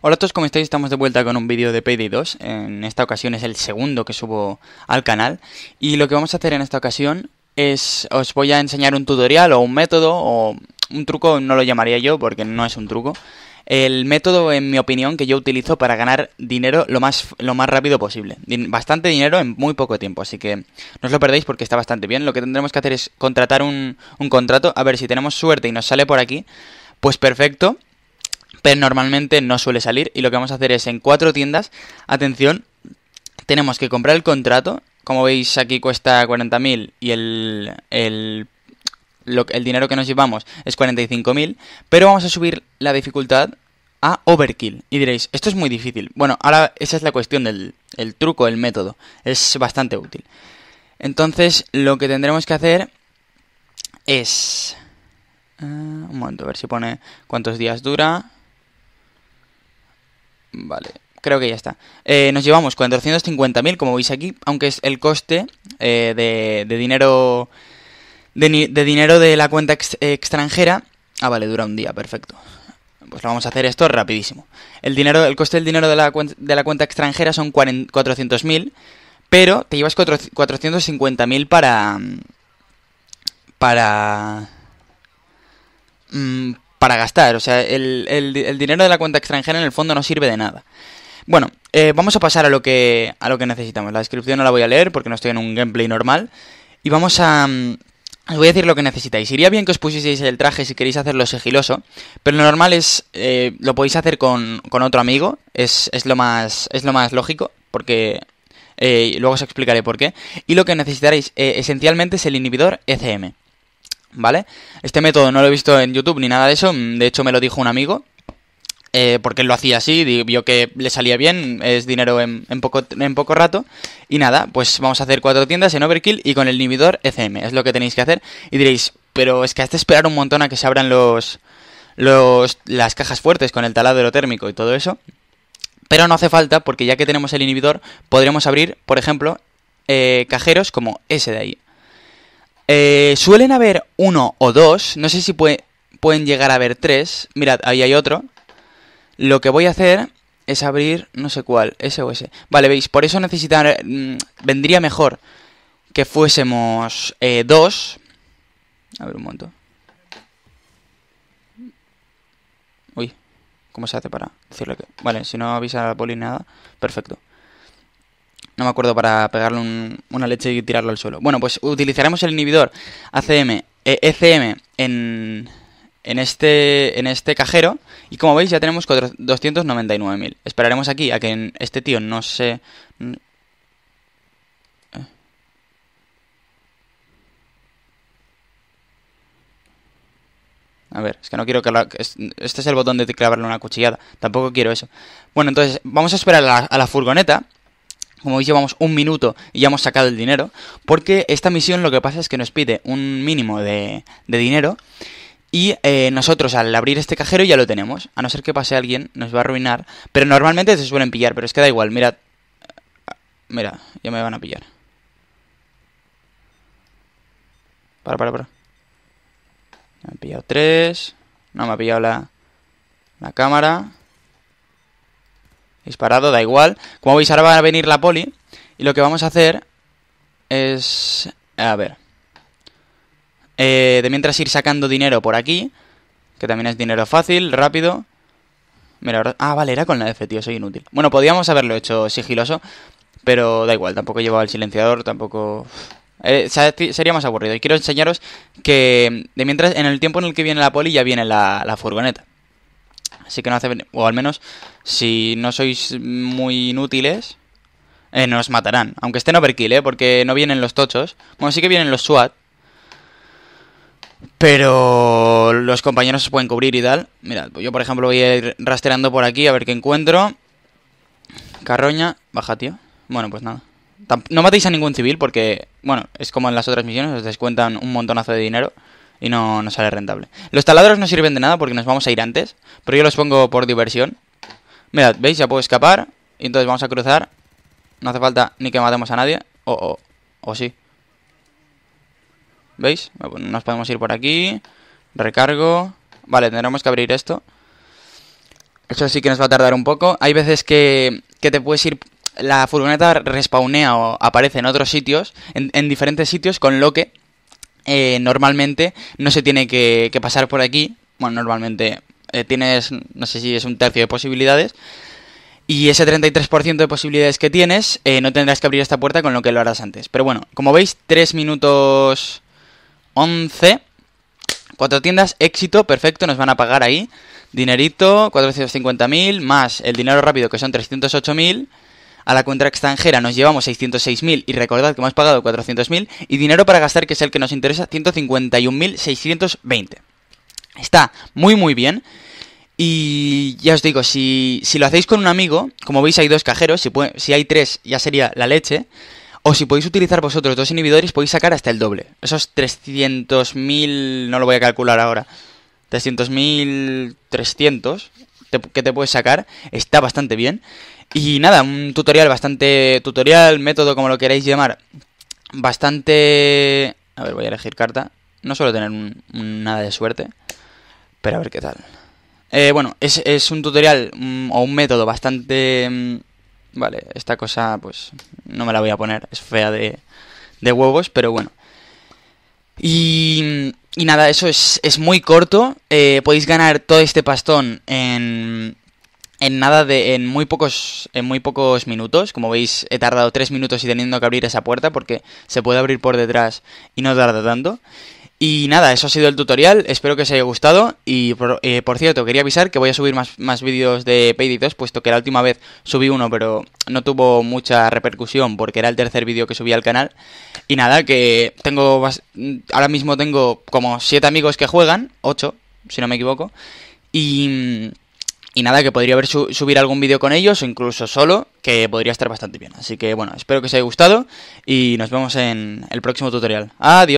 Hola a todos, ¿cómo estáis? Estamos de vuelta con un vídeo de Payday 2, en esta ocasión es el segundo que subo al canal y lo que vamos a hacer en esta ocasión es, os voy a enseñar un tutorial o un método o un truco, no lo llamaría yo porque no es un truco, el método en mi opinión que yo utilizo para ganar dinero lo más, lo más rápido posible, bastante dinero en muy poco tiempo, así que no os lo perdéis porque está bastante bien, lo que tendremos que hacer es contratar un, un contrato, a ver si tenemos suerte y nos sale por aquí, pues perfecto, pero normalmente no suele salir y lo que vamos a hacer es en cuatro tiendas, atención, tenemos que comprar el contrato, como veis aquí cuesta 40.000 y el, el, el dinero que nos llevamos es 45.000, pero vamos a subir la dificultad a overkill. Y diréis, esto es muy difícil. Bueno, ahora esa es la cuestión del el truco, el método. Es bastante útil. Entonces, lo que tendremos que hacer es... Eh, un momento, a ver si pone cuántos días dura. Vale, creo que ya está. Eh, nos llevamos 450.000, como veis aquí, aunque es el coste eh, de, de, dinero... De, dinero de la cuenta extranjera. Ah, vale, dura un día, perfecto. Pues lo vamos a hacer esto rapidísimo. El dinero, el coste del dinero de la, de la cuenta extranjera son 400.000, pero te llevas 450.000 para... Mm, para... Mm, para gastar. O sea, el, dinero de la cuenta extranjera en el fondo no sirve de nada. Bueno, eh, vamos a pasar a lo, que, a lo que necesitamos. La descripción no la voy a leer porque no estoy en un gameplay normal. Y vamos a... Mm, os voy a decir lo que necesitáis. Iría bien que os pusieseis el traje si queréis hacerlo sigiloso, pero lo normal es... Eh, lo podéis hacer con, con otro amigo, es, es, lo más, es lo más lógico, porque eh, luego os explicaré por qué. Y lo que necesitaréis esencialmente es el inhibidor ECM. ¿Vale? Este método no lo he visto en YouTube ni nada de eso, de hecho me lo dijo un amigo, eh, porque él lo hacía así, vio que le salía bien, es dinero en, poco, en poco rato. Y nada, pues vamos a hacer cuatro tiendas en Overkill y con el inhibidor ECM, es lo que tenéis que hacer. Y diréis, pero es que de esperar un montón a que se abran los, las cajas fuertes con el taladro térmico y todo eso. Pero no hace falta, porque ya que tenemos el inhibidor, podremos abrir, por ejemplo, eh, cajeros como ese de ahí. Eh, suelen haber uno o dos, no sé si pueden llegar a haber tres. Mirad, ahí hay otro. Lo que voy a hacer es abrir no sé cuál, ese o ese. Vale, veis, por eso necesitar... Eh, mm, vendría mejor que fuésemos eh, dos. A ver un momento. Uy, ¿cómo se hace para decirle que...? Vale, si no avisa a la poli nada, perfecto no me acuerdo, para pegarle una leche y tirarlo al suelo. Bueno, pues utilizaremos el inhibidor ACM, ECM eh, e en, este, en este cajero y como veis ya tenemos 299.000. Esperaremos aquí a que este tío no se... Eh. A ver, es que no quiero que... Este es el botón de clavarle una cuchillada. Tampoco quiero eso. Bueno, entonces vamos a esperar a la furgoneta como veis llevamos un minuto y ya hemos sacado el dinero, porque esta misión lo que pasa es que nos pide un mínimo de, de dinero y eh, nosotros al abrir este cajero ya lo tenemos, a no ser que pase alguien, nos va a arruinar, pero normalmente se suelen pillar, pero es que da igual, mirad, mira, ya me van a pillar. Para, para, para. Me han pillado tres. No me ha pillado la, la cámara disparado, da igual. Como veis, ahora va a venir la poli. Y lo que vamos a hacer es... A ver. Eh, de mientras ir sacando dinero por aquí. Que también es dinero fácil, rápido. Mira, ah, vale, era con la F, tío, soy inútil. Bueno, podíamos haberlo hecho sigiloso. Pero da igual, tampoco llevaba el silenciador, tampoco... Eh, sería más aburrido. Y quiero enseñaros que de mientras en el tiempo en el que viene la poli ya viene la furgoneta así que no hace... O al menos, si no sois muy inútiles, eh, nos matarán. Aunque estén overkill, ¿eh? Porque no vienen los tochos. Bueno, sí que vienen los SWAT. Pero los compañeros se pueden cubrir y tal. Mirad, yo por ejemplo voy a ir rastreando por aquí a ver qué encuentro. Carroña, baja, tío. Bueno, pues nada. no matéis a ningún civil porque, bueno, es como en las otras misiones, os descuentan un montonazo de dinero y no, no sale rentable. Los taladros no sirven de nada porque nos vamos a ir antes, pero yo los pongo por diversión. Mirad, ¿veis? Ya puedo escapar y entonces vamos a cruzar. No hace falta ni que matemos a nadie. O sí. ¿Veis? Pues nos podemos ir por aquí. Recargo. Vale, tendremos que abrir esto. Eso sí que nos va a tardar un poco. Hay veces que, que te puedes ir... La furgoneta respawnea o aparece en otros sitios, en diferentes sitios, con lo que eh, normalmente no se tiene que, pasar por aquí. Bueno, normalmente eh, tienes, no sé si es un tercio de posibilidades. Y ese 33% de posibilidades que tienes, eh, no tendrás que abrir esta puerta con lo que lo harás antes. Pero bueno, como veis, 3 minutos 11. Cuatro tiendas, éxito, perfecto, nos van a pagar ahí. Dinerito, 450.000, más el dinero rápido que son 308.000 a la cuenta extranjera nos llevamos 606.000 y recordad que hemos pagado 400.000 y dinero para gastar que es el que nos interesa 151.620. Está muy muy bien. Y ya os digo, si, lo hacéis con un amigo, como veis hay dos cajeros, si, hay tres ya sería la leche, o si podéis utilizar vosotros dos inhibidores podéis sacar hasta el doble. Esos 300.000, no lo voy a calcular ahora, 300 que te puedes sacar, está bastante bien. Y nada, un tutorial bastante... Tutorial, método, como lo queráis llamar. Bastante... A ver, voy a elegir carta. No suelo tener nada de suerte. Pero a ver qué tal. Eh, bueno, es, un tutorial mm, o un método bastante... Mm, vale, esta cosa pues no me la voy a poner. Es fea de, de huevos, pero bueno. Y, y nada, eso es, es muy corto. Eh, podéis ganar todo este pastón en, en nada de en muy pocos en muy pocos minutos como veis he tardado tres minutos y teniendo que abrir esa puerta porque se puede abrir por detrás y no tarda tanto y nada eso ha sido el tutorial espero que os haya gustado y por, eh, cierto quería avisar que voy a subir más, vídeos de Payday 2 puesto que la última vez subí uno pero no tuvo mucha repercusión porque era el tercer vídeo que subí al canal y nada que tengo ahora mismo tengo como siete amigos que juegan 8 si no me equivoco y y nada, que podría haber subir algún vídeo con ellos o incluso solo, que podría estar bastante bien. Así que bueno, espero que os haya gustado y nos vemos en el próximo tutorial. Adiós.